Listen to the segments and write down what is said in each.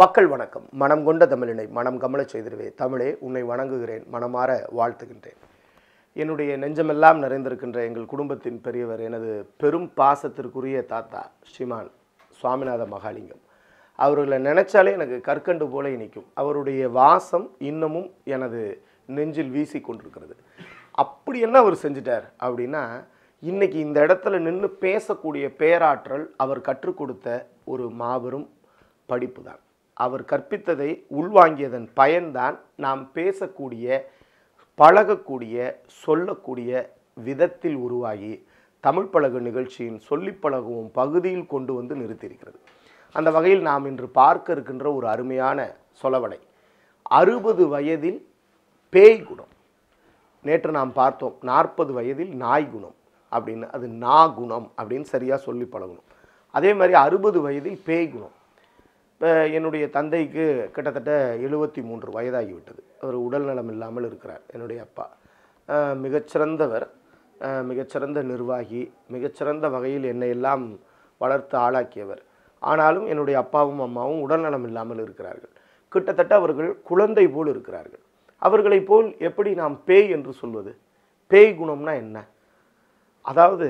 மக்கள் வணக்கம் மனம் கொண்ட தமிழினை மனம் கமல செய்திருவே தமிழே உன்னை வணங்குகிறேன் மனமாற வாழ்த்துகின்றேன் என்னுடைய நெஞ்சமெல்லாம் நிறைந்திருக்கின்ற எங்கள் குடும்பத்தின் பெரியவர் எனது பெரும் பாசத்திற்குரிய தாத்தா ஸ்ரீமான் சுவாமிநாத மகாலிங்கம் அவர்களை நினைச்சாலே எனக்கு கற்கண்டு போல இனிக்கும் அவருடைய வாசம் இன்னமும் எனது நெஞ்சில் வீசி கொண்டிருக்கிறது அப்படி என்ன அவர் செஞ்சிட்டார் அப்படின்னா இன்றைக்கி இந்த இடத்துல நின்று பேசக்கூடிய பேராற்றல் அவர் கற்றுக் கொடுத்த ஒரு மாபெரும் படிப்பு தான் அவர் கற்பித்ததை உள்வாங்கியதன் பயன்தான் நாம் பேசக்கூடிய பழகக்கூடிய சொல்லக்கூடிய விதத்தில் உருவாகி தமிழ் பழகு நிகழ்ச்சியின் சொல்லி பழகவும் பகுதியில் கொண்டு வந்து நிறுத்தியிருக்கிறது அந்த வகையில் நாம் இன்று பார்க்க இருக்கின்ற ஒரு அருமையான சொலவடை அறுபது வயதில் பேய் குணம் நேற்று நாம் பார்த்தோம் நாற்பது வயதில் நாய் குணம் அப்படின்னு அது நா குணம் அப்படின்னு சரியாக சொல்லி பழகணும் அதே மாதிரி அறுபது வயதில் பேய் குணம் இப்போ என்னுடைய தந்தைக்கு கிட்டத்தட்ட எழுபத்தி மூன்று வயதாகிவிட்டது அவர் உடல் நலம் இல்லாமல் இருக்கிறார் என்னுடைய அப்பா மிகச்சிறந்தவர் மிகச்சிறந்த நிர்வாகி மிகச்சிறந்த வகையில் என்னை எல்லாம் வளர்த்து ஆளாக்கியவர் ஆனாலும் என்னுடைய அப்பாவும் அம்மாவும் உடல் நலம் இல்லாமல் இருக்கிறார்கள் கிட்டத்தட்ட அவர்கள் குழந்தை போல் இருக்கிறார்கள் அவர்களை போல் எப்படி நாம் பேய் என்று சொல்வது பேய் குணம்னா என்ன அதாவது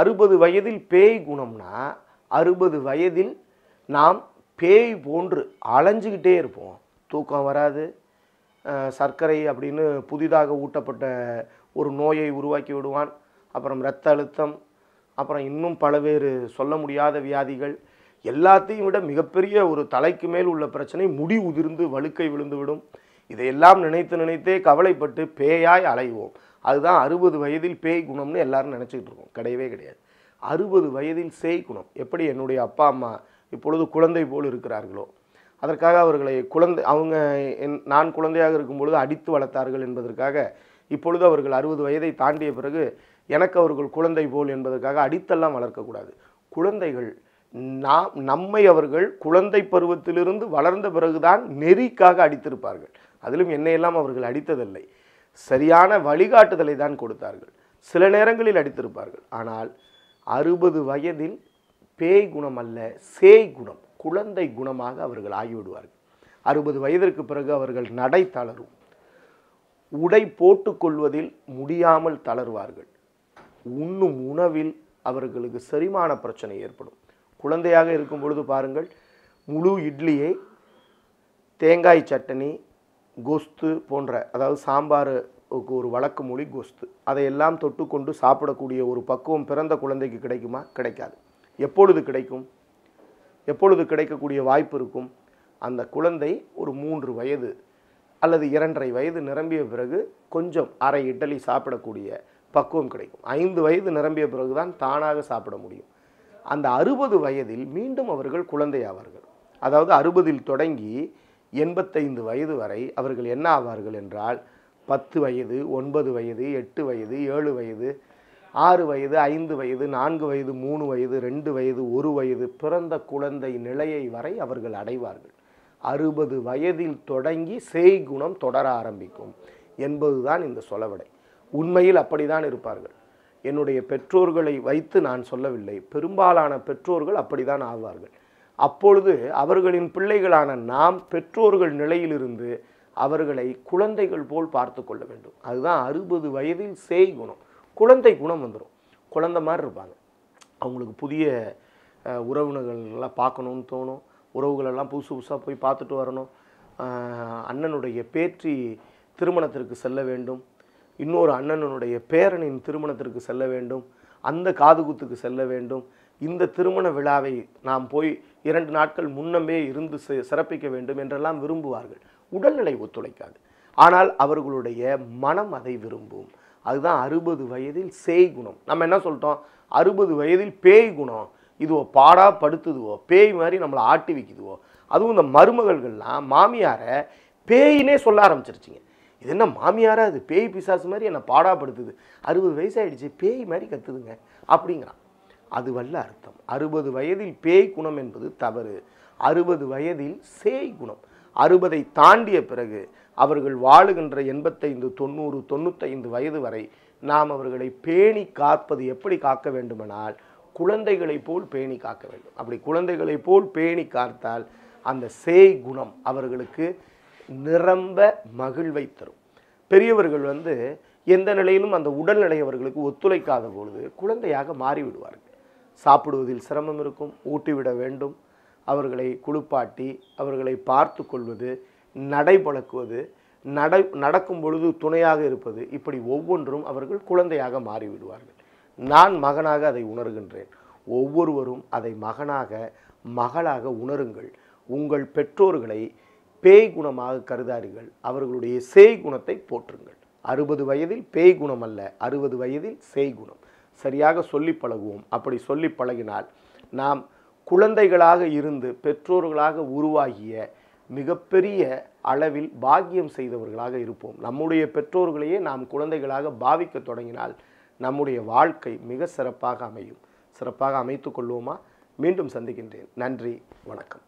அறுபது வயதில் பேய் குணம்னா அறுபது வயதில் நாம் பேய் போன்று அலைஞ்சிக்கிட்டே இருப்போம் தூக்கம் வராது சர்க்கரை அப்படின்னு புதிதாக ஊட்டப்பட்ட ஒரு நோயை உருவாக்கி விடுவான் அப்புறம் இரத்த அழுத்தம் அப்புறம் இன்னும் பலவேறு சொல்ல முடியாத வியாதிகள் எல்லாத்தையும் விட மிகப்பெரிய ஒரு தலைக்கு மேல் உள்ள பிரச்சனை முடி உதிர்ந்து வழுக்கை விழுந்துவிடும் இதையெல்லாம் நினைத்து நினைத்தே கவலைப்பட்டு பேயாய் அலைவோம் அதுதான் அறுபது வயதில் பேய் குணம்னு எல்லாரும் நினச்சிக்கிட்டு இருக்கோம் கிடையவே கிடையாது அறுபது வயதில் சேய் குணம் எப்படி என்னுடைய அப்பா அம்மா இப்பொழுது குழந்தை போல் இருக்கிறார்களோ அதற்காக அவர்களை குழந்தை அவங்க நான் குழந்தையாக இருக்கும் பொழுது அடித்து வளர்த்தார்கள் என்பதற்காக இப்பொழுது அவர்கள் அறுபது வயதை தாண்டிய பிறகு எனக்கு அவர்கள் குழந்தை போல் என்பதற்காக அடித்தெல்லாம் வளர்க்கக்கூடாது குழந்தைகள் நாம் நம்மை அவர்கள் குழந்தை பருவத்திலிருந்து வளர்ந்த பிறகுதான் நெறிக்காக அடித்திருப்பார்கள் அதிலும் என்னையெல்லாம் அவர்கள் அடித்ததில்லை சரியான வழிகாட்டுதலை தான் கொடுத்தார்கள் சில நேரங்களில் அடித்திருப்பார்கள் ஆனால் அறுபது வயதில் பேய் குணம் அல்ல சேய் குணம் குழந்தை குணமாக அவர்கள் ஆகிவிடுவார்கள் அறுபது வயதிற்கு பிறகு அவர்கள் நடை தளரும் உடை போட்டுக்கொள்வதில் முடியாமல் தளர்வார்கள் உண்ணும் உணவில் அவர்களுக்கு செரிமான பிரச்சனை ஏற்படும் குழந்தையாக இருக்கும் பொழுது பாருங்கள் முழு இட்லியை தேங்காய் சட்டனி கொஸ்து போன்ற அதாவது சாம்பாருக்கு ஒரு வழக்கு மொழி கொஸ்து அதையெல்லாம் தொட்டுக்கொண்டு சாப்பிடக்கூடிய ஒரு பக்குவம் பிறந்த குழந்தைக்கு கிடைக்குமா கிடைக்காது எப்பொழுது கிடைக்கும் எப்பொழுது கிடைக்கக்கூடிய வாய்ப்பு இருக்கும் அந்த குழந்தை ஒரு மூன்று வயது அல்லது இரண்டரை வயது நிரம்பிய பிறகு கொஞ்சம் அரை இட்லி சாப்பிடக்கூடிய பக்குவம் கிடைக்கும் ஐந்து வயது நிரம்பிய பிறகு தான் தானாக சாப்பிட முடியும் அந்த அறுபது வயதில் மீண்டும் அவர்கள் குழந்தை ஆவார்கள் அதாவது அறுபதில் தொடங்கி எண்பத்தைந்து வயது வரை அவர்கள் என்ன ஆவார்கள் என்றால் பத்து வயது ஒன்பது வயது எட்டு வயது ஏழு வயது ஆறு வயது ஐந்து வயது நான்கு வயது மூணு வயது ரெண்டு வயது ஒரு வயது பிறந்த குழந்தை நிலையை வரை அவர்கள் அடைவார்கள் அறுபது வயதில் தொடங்கி சேய் குணம் தொடர ஆரம்பிக்கும் என்பதுதான் இந்த சொலவடை உண்மையில் அப்படிதான் இருப்பார்கள் என்னுடைய பெற்றோர்களை வைத்து நான் சொல்லவில்லை பெரும்பாலான பெற்றோர்கள் அப்படிதான் ஆவார்கள் அப்பொழுது அவர்களின் பிள்ளைகளான நாம் பெற்றோர்கள் நிலையிலிருந்து அவர்களை குழந்தைகள் போல் பார்த்து கொள்ள வேண்டும் அதுதான் அறுபது வயதில் செய் குணம் குழந்தை குணம் வந்துடும் குழந்த மாதிரி இருப்பாங்க அவங்களுக்கு புதிய உறவுகளெல்லாம் பார்க்கணுன்னு தோணும் உறவுகளெல்லாம் புதுசு புதுசாக போய் பார்த்துட்டு வரணும் அண்ணனுடைய பேற்றி திருமணத்திற்கு செல்ல வேண்டும் இன்னொரு அண்ணனுடைய பேரனின் திருமணத்திற்கு செல்ல வேண்டும் அந்த காதுகுத்துக்கு செல்ல வேண்டும் இந்த திருமண விழாவை நாம் போய் இரண்டு நாட்கள் முன்னமே இருந்து சிறப்பிக்க வேண்டும் என்றெல்லாம் விரும்புவார்கள் உடல்நிலை ஒத்துழைக்காது ஆனால் அவர்களுடைய மனம் அதை விரும்பும் அதுதான் அறுபது வயதில் சேய் குணம் நம்ம என்ன சொல்லிட்டோம் அறுபது வயதில் பேய் குணம் இதுவோ பாடா படுத்துதுவோ பேய் மாதிரி நம்மளை ஆட்டி வைக்குதுவோ அதுவும் இந்த மருமகள்கள்லாம் மாமியாரை பேயினே சொல்ல ஆரம்பிச்சிருச்சிங்க இது என்ன மாமியாரா அது பேய் பிசாசு மாதிரி என்னை பாடாப்படுத்துது அறுபது வயசாகிடுச்சு பேய் மாதிரி கத்துதுங்க அப்படிங்கிறான் அது வல்ல அர்த்தம் அறுபது வயதில் பேய் குணம் என்பது தவறு அறுபது வயதில் சேய் குணம் அறுபதை தாண்டிய பிறகு அவர்கள் வாழுகின்ற எண்பத்தைந்து தொண்ணூறு தொண்ணூத்தைந்து வயது வரை நாம் அவர்களை பேணி காப்பது எப்படி காக்க வேண்டுமெனால் குழந்தைகளைப் போல் பேணி காக்க வேண்டும் அப்படி குழந்தைகளைப் போல் பேணி காத்தால் அந்த சேய் குணம் அவர்களுக்கு நிரம்ப மகிழ்வை தரும் பெரியவர்கள் வந்து எந்த நிலையிலும் அந்த உடல்நிலை அவர்களுக்கு ஒத்துழைக்காத பொழுது குழந்தையாக மாறிவிடுவார்கள் சாப்பிடுவதில் சிரமம் இருக்கும் ஊட்டிவிட வேண்டும் அவர்களை குளிப்பாட்டி அவர்களை பார்த்து கொள்வது நடைபழக்குவது நடை நடக்கும் பொழுது துணையாக இருப்பது இப்படி ஒவ்வொன்றும் அவர்கள் குழந்தையாக மாறிவிடுவார்கள் நான் மகனாக அதை உணர்கின்றேன் ஒவ்வொருவரும் அதை மகனாக மகளாக உணருங்கள் உங்கள் பெற்றோர்களை பேய் குணமாக கருதாருங்கள் அவர்களுடைய சேய் குணத்தை போற்றுங்கள் அறுபது வயதில் பேய் குணம் அல்ல அறுபது வயதில் சேய் குணம் சரியாக சொல்லி பழகுவோம் அப்படி சொல்லி பழகினால் நாம் குழந்தைகளாக இருந்து பெற்றோர்களாக உருவாகிய மிகப்பெரிய அளவில் பாக்கியம் செய்தவர்களாக இருப்போம் நம்முடைய பெற்றோர்களையே நாம் குழந்தைகளாக பாவிக்க தொடங்கினால் நம்முடைய வாழ்க்கை மிக சிறப்பாக அமையும் சிறப்பாக அமைத்து கொள்வோமா மீண்டும் சந்திக்கின்றேன் நன்றி வணக்கம்